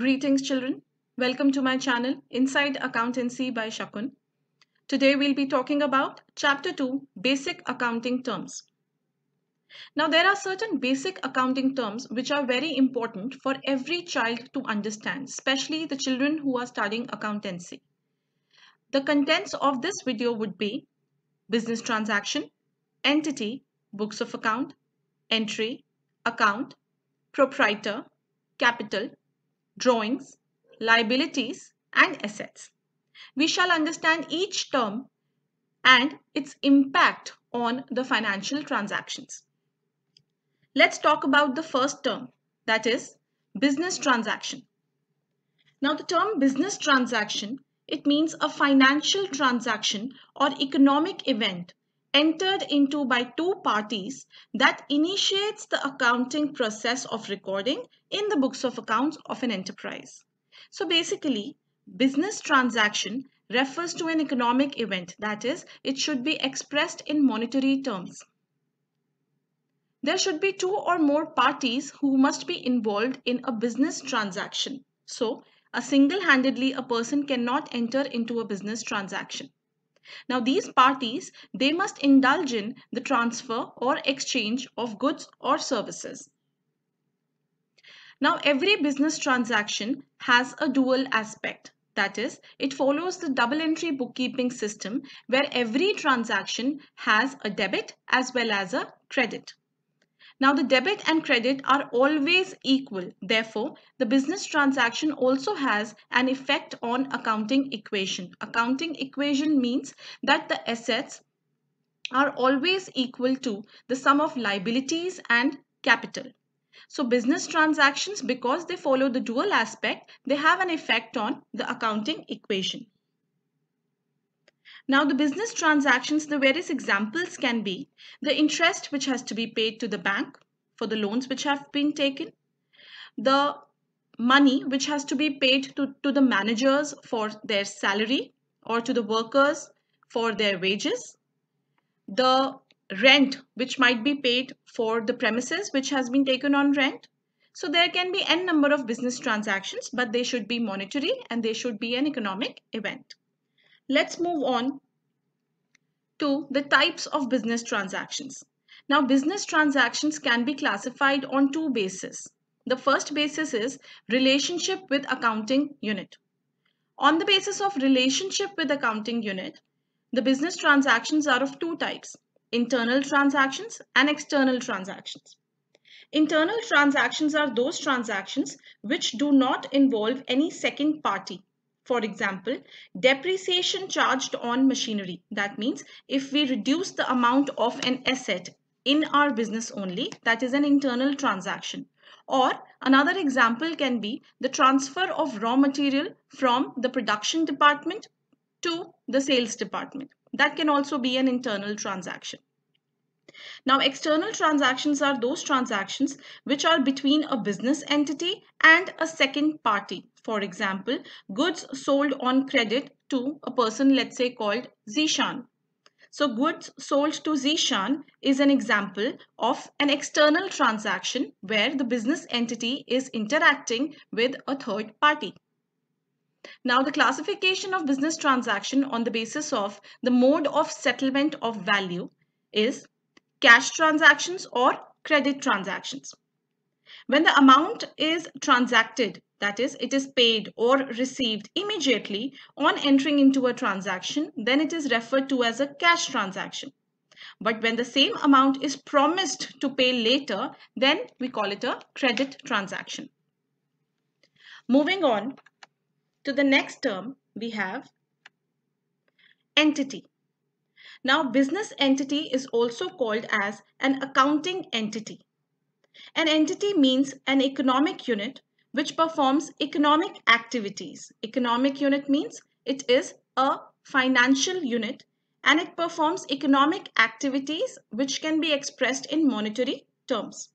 Greetings children. Welcome to my channel Inside Accountancy by Shakun. Today we'll be talking about Chapter 2 Basic Accounting Terms. Now there are certain basic accounting terms which are very important for every child to understand, especially the children who are studying accountancy. The contents of this video would be business transaction, entity, books of account, entry, account, proprietor, capital, drawings, liabilities and assets. We shall understand each term and its impact on the financial transactions. Let's talk about the first term that is business transaction. Now the term business transaction, it means a financial transaction or economic event entered into by two parties that initiates the accounting process of recording in the books of accounts of an enterprise. So basically, business transaction refers to an economic event, that is, it should be expressed in monetary terms. There should be two or more parties who must be involved in a business transaction. So, a single-handedly a person cannot enter into a business transaction. Now these parties, they must indulge in the transfer or exchange of goods or services. Now every business transaction has a dual aspect. That is, it follows the double entry bookkeeping system where every transaction has a debit as well as a credit. Now the debit and credit are always equal. Therefore, the business transaction also has an effect on accounting equation. Accounting equation means that the assets are always equal to the sum of liabilities and capital. So business transactions, because they follow the dual aspect, they have an effect on the accounting equation. Now the business transactions, the various examples can be the interest which has to be paid to the bank for the loans which have been taken, the money which has to be paid to, to the managers for their salary or to the workers for their wages, the rent which might be paid for the premises which has been taken on rent. So there can be n number of business transactions but they should be monetary and they should be an economic event. Let's move on to the types of business transactions. Now business transactions can be classified on two bases. The first basis is relationship with accounting unit. On the basis of relationship with accounting unit, the business transactions are of two types, internal transactions and external transactions. Internal transactions are those transactions which do not involve any second party. For example, depreciation charged on machinery. That means if we reduce the amount of an asset in our business only, that is an internal transaction. Or another example can be the transfer of raw material from the production department to the sales department. That can also be an internal transaction. Now external transactions are those transactions which are between a business entity and a second party. For example, goods sold on credit to a person let's say called Zishan. So goods sold to Zishan is an example of an external transaction where the business entity is interacting with a third party. Now the classification of business transaction on the basis of the mode of settlement of value is cash transactions or credit transactions. When the amount is transacted, that is, it is paid or received immediately on entering into a transaction, then it is referred to as a cash transaction. But when the same amount is promised to pay later, then we call it a credit transaction. Moving on to the next term, we have entity. Now business entity is also called as an accounting entity. An entity means an economic unit which performs economic activities. Economic unit means it is a financial unit and it performs economic activities which can be expressed in monetary terms.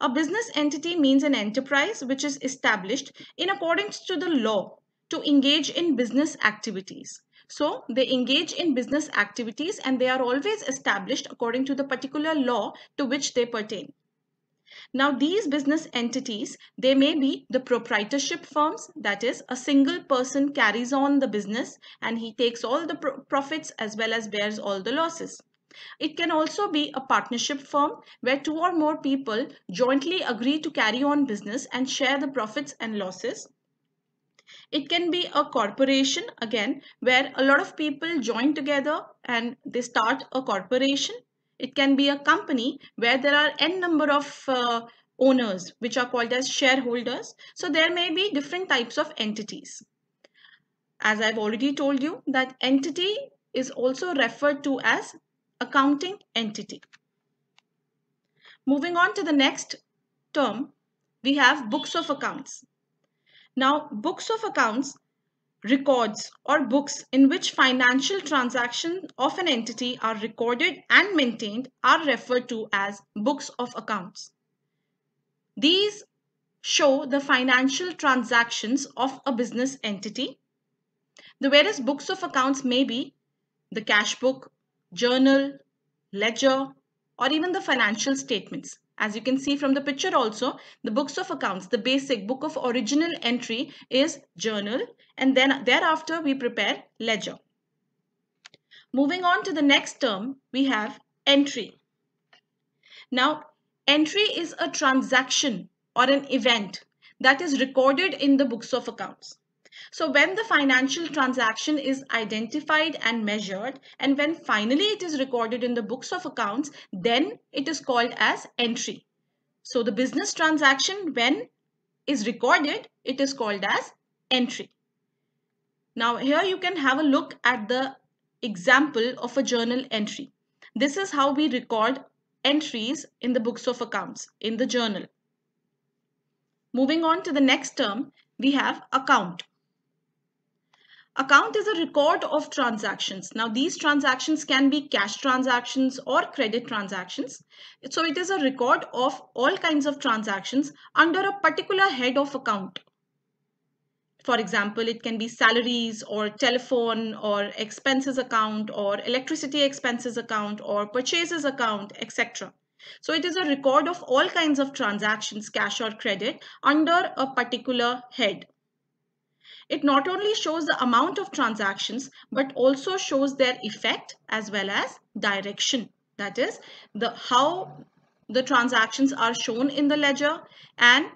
A business entity means an enterprise which is established in accordance to the law to engage in business activities. So they engage in business activities and they are always established according to the particular law to which they pertain. Now these business entities, they may be the proprietorship firms, that is a single person carries on the business and he takes all the pro profits as well as bears all the losses. It can also be a partnership firm where two or more people jointly agree to carry on business and share the profits and losses. It can be a corporation again where a lot of people join together and they start a corporation. It can be a company where there are n number of uh, owners which are called as shareholders. So there may be different types of entities. As I've already told you that entity is also referred to as accounting entity. Moving on to the next term, we have books of accounts. Now, books of accounts records or books in which financial transactions of an entity are recorded and maintained are referred to as books of accounts. These show the financial transactions of a business entity. The various books of accounts may be the cash book, journal, ledger, or even the financial statements. As you can see from the picture also, the books of accounts, the basic book of original entry is journal and then thereafter we prepare ledger. Moving on to the next term, we have entry. Now, entry is a transaction or an event that is recorded in the books of accounts. So when the financial transaction is identified and measured and when finally it is recorded in the books of accounts, then it is called as entry. So the business transaction when is recorded, it is called as entry. Now here you can have a look at the example of a journal entry. This is how we record entries in the books of accounts in the journal. Moving on to the next term, we have account. Account is a record of transactions. Now these transactions can be cash transactions or credit transactions. So it is a record of all kinds of transactions under a particular head of account. For example, it can be salaries or telephone or expenses account or electricity expenses account or purchases account, etc. So it is a record of all kinds of transactions, cash or credit, under a particular head. It not only shows the amount of transactions, but also shows their effect as well as direction. That is, the how the transactions are shown in the ledger and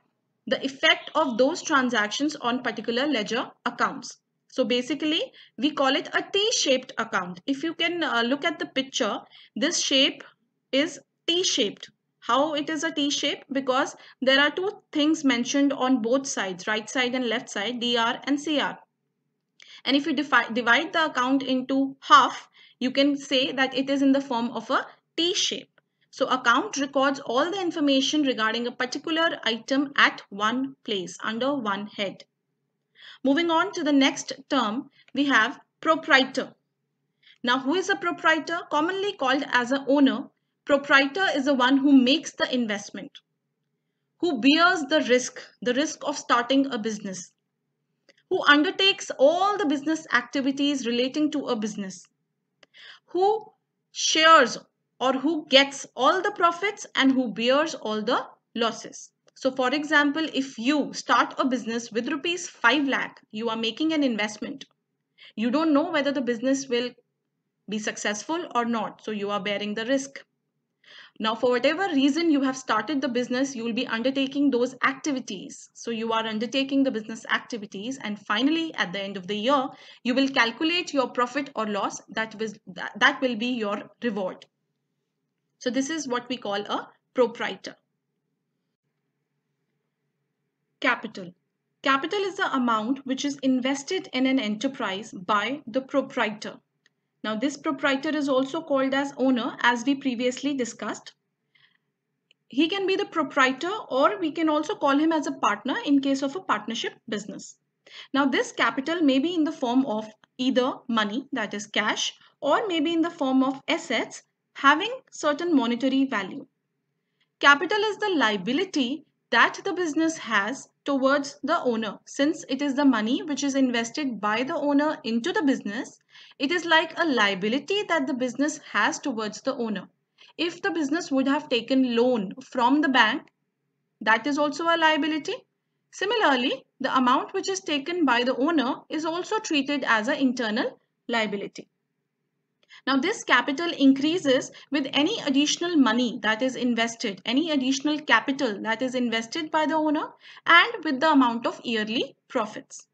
the effect of those transactions on particular ledger accounts. So basically, we call it a T-shaped account. If you can uh, look at the picture, this shape is T-shaped how it is a T shape? Because there are two things mentioned on both sides, right side and left side, DR and CR. And if you divide the account into half, you can say that it is in the form of a T shape. So account records all the information regarding a particular item at one place under one head. Moving on to the next term, we have proprietor. Now who is a proprietor? Commonly called as a owner Proprietor is the one who makes the investment, who bears the risk, the risk of starting a business, who undertakes all the business activities relating to a business, who shares or who gets all the profits and who bears all the losses. So for example, if you start a business with rupees 5 lakh, you are making an investment. You don't know whether the business will be successful or not. So you are bearing the risk. Now, for whatever reason you have started the business, you will be undertaking those activities. So you are undertaking the business activities. And finally, at the end of the year, you will calculate your profit or loss. That, was, that will be your reward. So this is what we call a proprietor. Capital. Capital is the amount which is invested in an enterprise by the proprietor. Now this proprietor is also called as owner as we previously discussed. He can be the proprietor or we can also call him as a partner in case of a partnership business. Now this capital may be in the form of either money that is cash or maybe in the form of assets having certain monetary value. Capital is the liability that the business has towards the owner. Since it is the money which is invested by the owner into the business, it is like a liability that the business has towards the owner. If the business would have taken loan from the bank, that is also a liability. Similarly, the amount which is taken by the owner is also treated as an internal liability. Now this capital increases with any additional money that is invested, any additional capital that is invested by the owner and with the amount of yearly profits.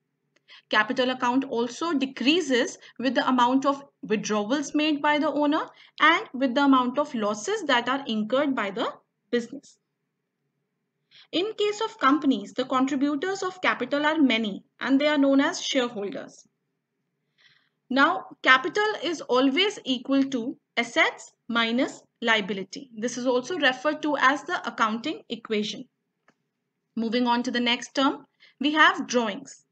Capital account also decreases with the amount of withdrawals made by the owner and with the amount of losses that are incurred by the business. In case of companies, the contributors of capital are many and they are known as shareholders. Now, capital is always equal to assets minus liability. This is also referred to as the accounting equation. Moving on to the next term, we have drawings.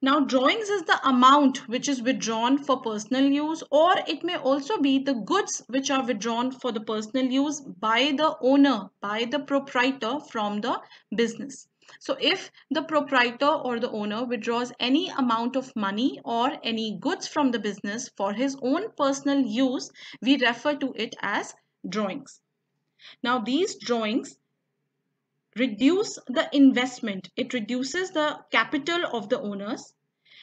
Now, drawings is the amount which is withdrawn for personal use or it may also be the goods which are withdrawn for the personal use by the owner, by the proprietor from the business. So if the proprietor or the owner withdraws any amount of money or any goods from the business for his own personal use, we refer to it as drawings. Now these drawings reduce the investment. It reduces the capital of the owners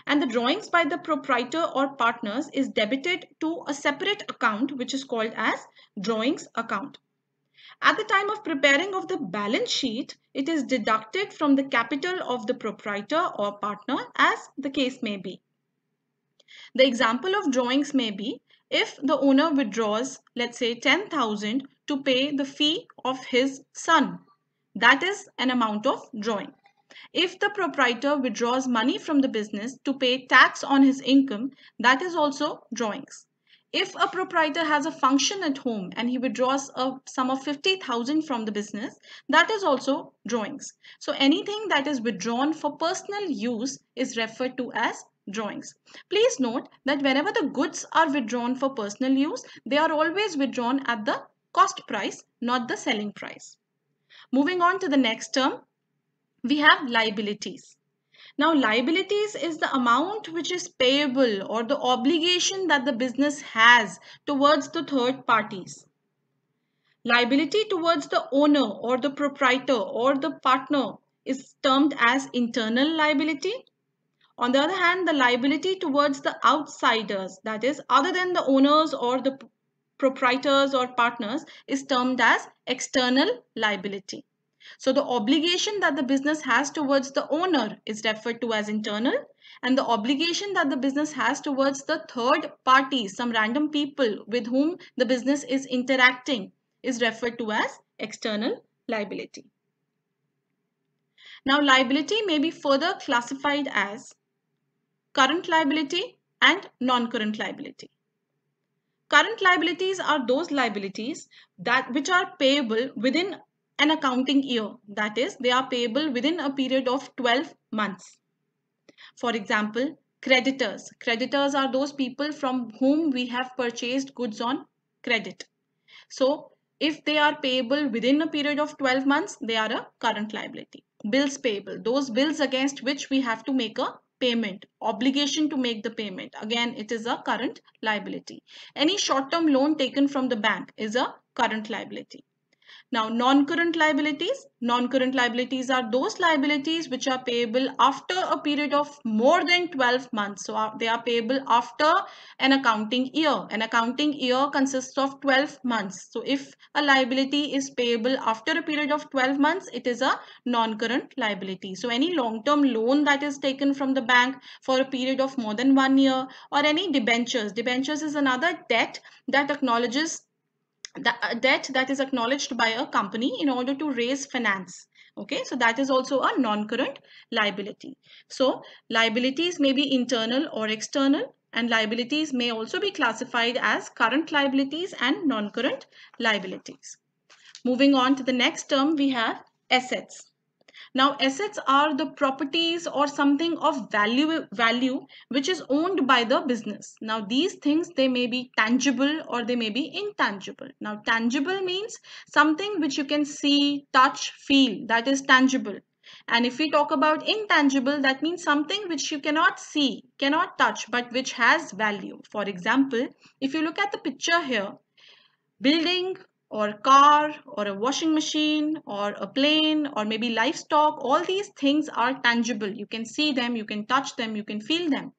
and the drawings by the proprietor or partners is debited to a separate account which is called as drawings account. At the time of preparing of the balance sheet, it is deducted from the capital of the proprietor or partner as the case may be. The example of drawings may be if the owner withdraws, let's say 10,000 to pay the fee of his son. That is an amount of drawing. If the proprietor withdraws money from the business to pay tax on his income, that is also drawings. If a proprietor has a function at home and he withdraws a sum of 50,000 from the business, that is also drawings. So anything that is withdrawn for personal use is referred to as drawings. Please note that whenever the goods are withdrawn for personal use, they are always withdrawn at the cost price, not the selling price. Moving on to the next term, we have liabilities. Now liabilities is the amount which is payable or the obligation that the business has towards the third parties. Liability towards the owner or the proprietor or the partner is termed as internal liability. On the other hand, the liability towards the outsiders, that is other than the owners or the proprietors or partners is termed as external liability. So the obligation that the business has towards the owner is referred to as internal and the obligation that the business has towards the third party, some random people with whom the business is interacting is referred to as external liability. Now liability may be further classified as current liability and non-current liability. Current liabilities are those liabilities that which are payable within an accounting year. That is, they are payable within a period of 12 months. For example, creditors. Creditors are those people from whom we have purchased goods on credit. So, if they are payable within a period of 12 months, they are a current liability. Bills payable. Those bills against which we have to make a payment. Obligation to make the payment. Again, it is a current liability. Any short-term loan taken from the bank is a current liability. Now non-current liabilities. Non-current liabilities are those liabilities which are payable after a period of more than 12 months. So uh, they are payable after an accounting year. An accounting year consists of 12 months. So if a liability is payable after a period of 12 months, it is a non-current liability. So any long-term loan that is taken from the bank for a period of more than one year or any debentures. Debentures is another debt that acknowledges the uh, debt that is acknowledged by a company in order to raise finance okay so that is also a non-current liability so liabilities may be internal or external and liabilities may also be classified as current liabilities and non-current liabilities moving on to the next term we have assets now assets are the properties or something of value, value which is owned by the business. Now these things they may be tangible or they may be intangible. Now tangible means something which you can see, touch, feel that is tangible. And if we talk about intangible, that means something which you cannot see, cannot touch, but which has value. For example, if you look at the picture here, building or a car or a washing machine or a plane or maybe livestock all these things are tangible you can see them you can touch them you can feel them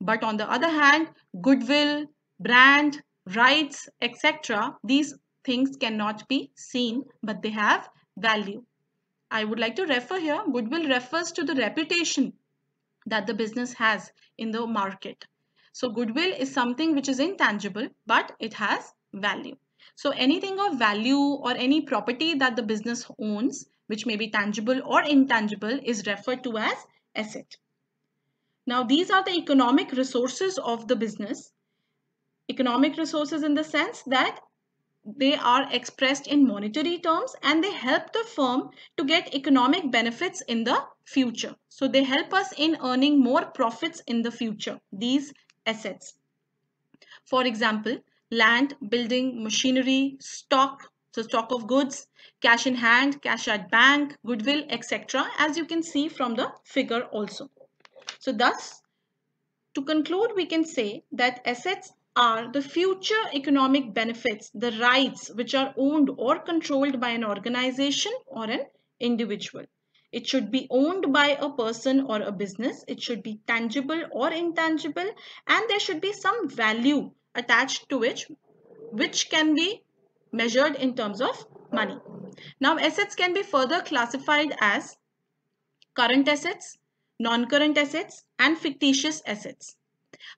but on the other hand goodwill brand rights etc these things cannot be seen but they have value i would like to refer here goodwill refers to the reputation that the business has in the market so goodwill is something which is intangible but it has value so anything of value or any property that the business owns, which may be tangible or intangible, is referred to as asset. Now these are the economic resources of the business. Economic resources in the sense that they are expressed in monetary terms and they help the firm to get economic benefits in the future. So they help us in earning more profits in the future, these assets. For example, land, building, machinery, stock, so stock of goods, cash in hand, cash at bank, goodwill, etc. as you can see from the figure also. So thus, to conclude, we can say that assets are the future economic benefits, the rights which are owned or controlled by an organization or an individual. It should be owned by a person or a business. It should be tangible or intangible and there should be some value attached to which which can be measured in terms of money. Now assets can be further classified as current assets, non-current assets and fictitious assets.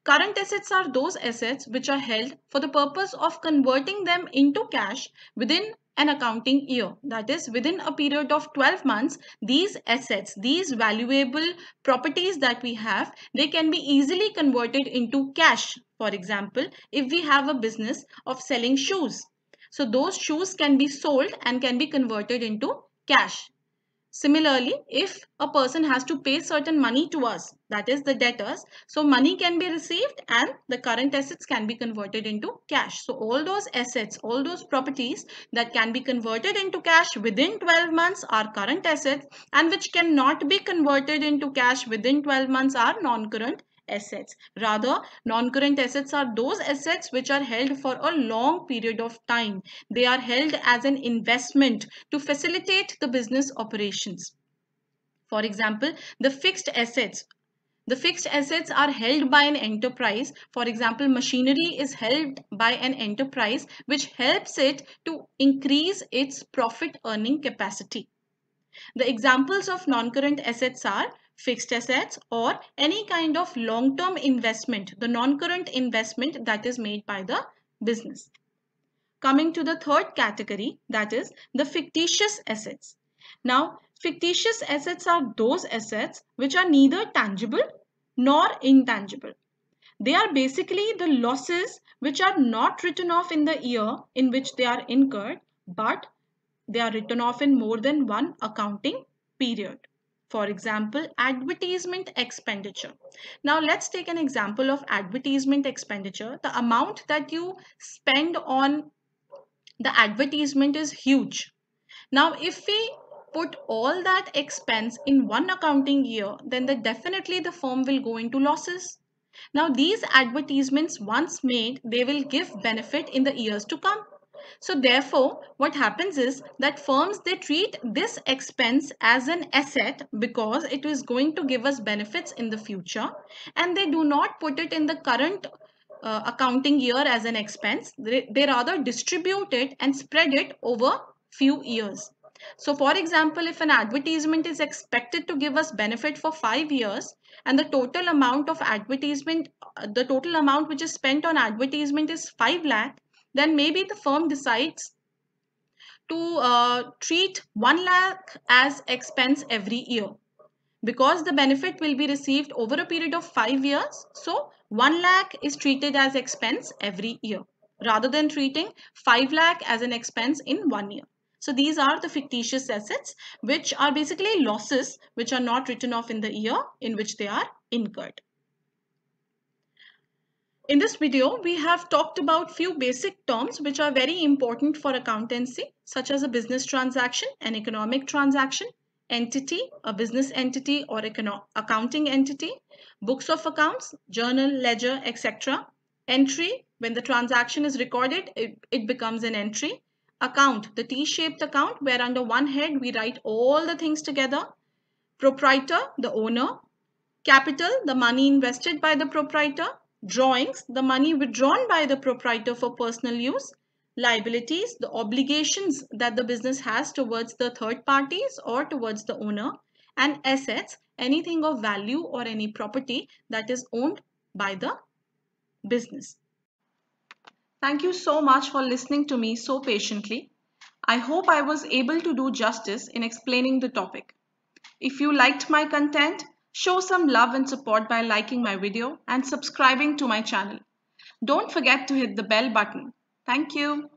Current assets are those assets which are held for the purpose of converting them into cash within an accounting year. That is within a period of 12 months, these assets, these valuable properties that we have, they can be easily converted into cash. For example, if we have a business of selling shoes. So those shoes can be sold and can be converted into cash. Similarly, if a person has to pay certain money to us, that is the debtors, so money can be received and the current assets can be converted into cash. So all those assets, all those properties that can be converted into cash within 12 months are current assets and which cannot be converted into cash within 12 months are non-current assets. Rather, non-current assets are those assets which are held for a long period of time. They are held as an investment to facilitate the business operations. For example, the fixed assets the fixed assets are held by an enterprise. For example, machinery is held by an enterprise which helps it to increase its profit earning capacity. The examples of non-current assets are fixed assets or any kind of long-term investment, the non-current investment that is made by the business. Coming to the third category, that is the fictitious assets. Now, fictitious assets are those assets which are neither tangible nor intangible. They are basically the losses which are not written off in the year in which they are incurred, but they are written off in more than one accounting period. For example, advertisement expenditure. Now let's take an example of advertisement expenditure. The amount that you spend on the advertisement is huge. Now if we put all that expense in one accounting year, then the, definitely the firm will go into losses. Now these advertisements once made, they will give benefit in the years to come. So therefore, what happens is that firms, they treat this expense as an asset because it is going to give us benefits in the future and they do not put it in the current uh, accounting year as an expense. They, they rather distribute it and spread it over few years. So for example, if an advertisement is expected to give us benefit for five years and the total amount of advertisement, uh, the total amount which is spent on advertisement is 5 lakh, then maybe the firm decides to uh, treat 1 lakh as expense every year because the benefit will be received over a period of 5 years so 1 lakh is treated as expense every year rather than treating 5 lakh as an expense in one year. So these are the fictitious assets which are basically losses which are not written off in the year in which they are incurred. In this video, we have talked about few basic terms which are very important for accountancy, such as a business transaction, an economic transaction, entity, a business entity or accounting entity, books of accounts, journal, ledger, etc. Entry, when the transaction is recorded, it, it becomes an entry. Account, the T-shaped account where under one head we write all the things together. Proprietor, the owner. Capital, the money invested by the proprietor Drawings, the money withdrawn by the proprietor for personal use. Liabilities, the obligations that the business has towards the third parties or towards the owner. And assets, anything of value or any property that is owned by the business. Thank you so much for listening to me so patiently. I hope I was able to do justice in explaining the topic. If you liked my content, Show some love and support by liking my video and subscribing to my channel. Don't forget to hit the bell button. Thank you.